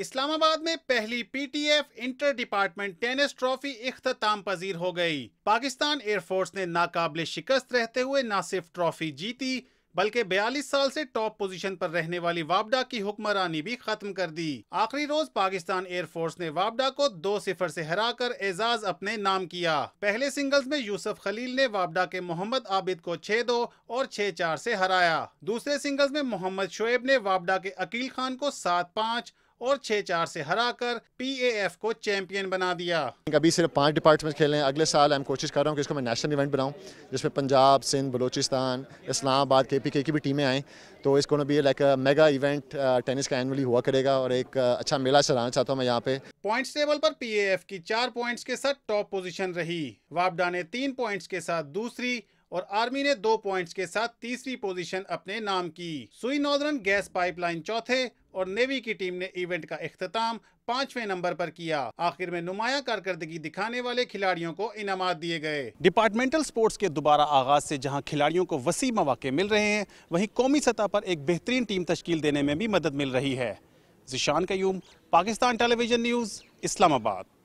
इस्लामाबाद में पहली PTF inter department tennis trophy इख्ताम पजीर हो गई पाकिस्तान एयरफोर्स ने नाकाबले शिकस्त रहते हुए न सिर्फ ट्रॉफी जीती बल्कि 42 साल से टॉप पोजीशन पर रहने वाली वाबडा की हुक्मरानी भी खत्म कर दी आखिरी रोज पाकिस्तान एयरफोर्स ने वाबडा को दो सिफर से हराकर एजाज अपने नाम किया पहले सिंगल्स में यूसुफ खलील ने वाबडा के मोहम्मद आबिद को छह दो और छह चार से हराया दूसरे सिंगल्स में मोहम्मद शोएब ने वाबडा के अकील खान को सात पाँच और छह चार से हरा हराकर पीएएफ को चैंपियन बना दिया अभी सिर्फ पांच डिपार्टमेंट खेले हैं अगले साल हम कोशिश कर रहा हूँ कि इसको मैं नेशनल इवेंट बनाऊँ जिसमें पंजाब सिंध बलोचिस्तान इस्लामाबाद के पी के की भी टीमें आएँ तो इसको ना भी लाइक मेगा इवेंट टेनिस का एनुअली हुआ करेगा और एक uh, अच्छा मेला चलाना चाहता हूँ मैं यहाँ पे पॉइंट्स टेबल पर एफ की चार पॉइंट्स के साथ टॉप पोजिशन रही वापडा ने तीन पॉइंट्स के साथ दूसरी और आर्मी ने दो पॉइंट्स के साथ तीसरी पोजीशन अपने नाम की सुई नॉर्दर्न गैस पाइपलाइन चौथे और नेवी की टीम ने इवेंट का अख्ताम पांचवें नंबर पर किया आखिर में नुमाया कारकर्दगी दिखाने वाले खिलाड़ियों को इनाम दिए गए डिपार्टमेंटल स्पोर्ट्स के दोबारा आगाज से जहां खिलाड़ियों को वसी मौके मिल रहे हैं वहीं कौमी सतह पर एक बेहतरीन टीम तश्कील देने में भी मदद मिल रही है जिशान कयूम पाकिस्तान टेलीविजन न्यूज़ इस्लामाबाद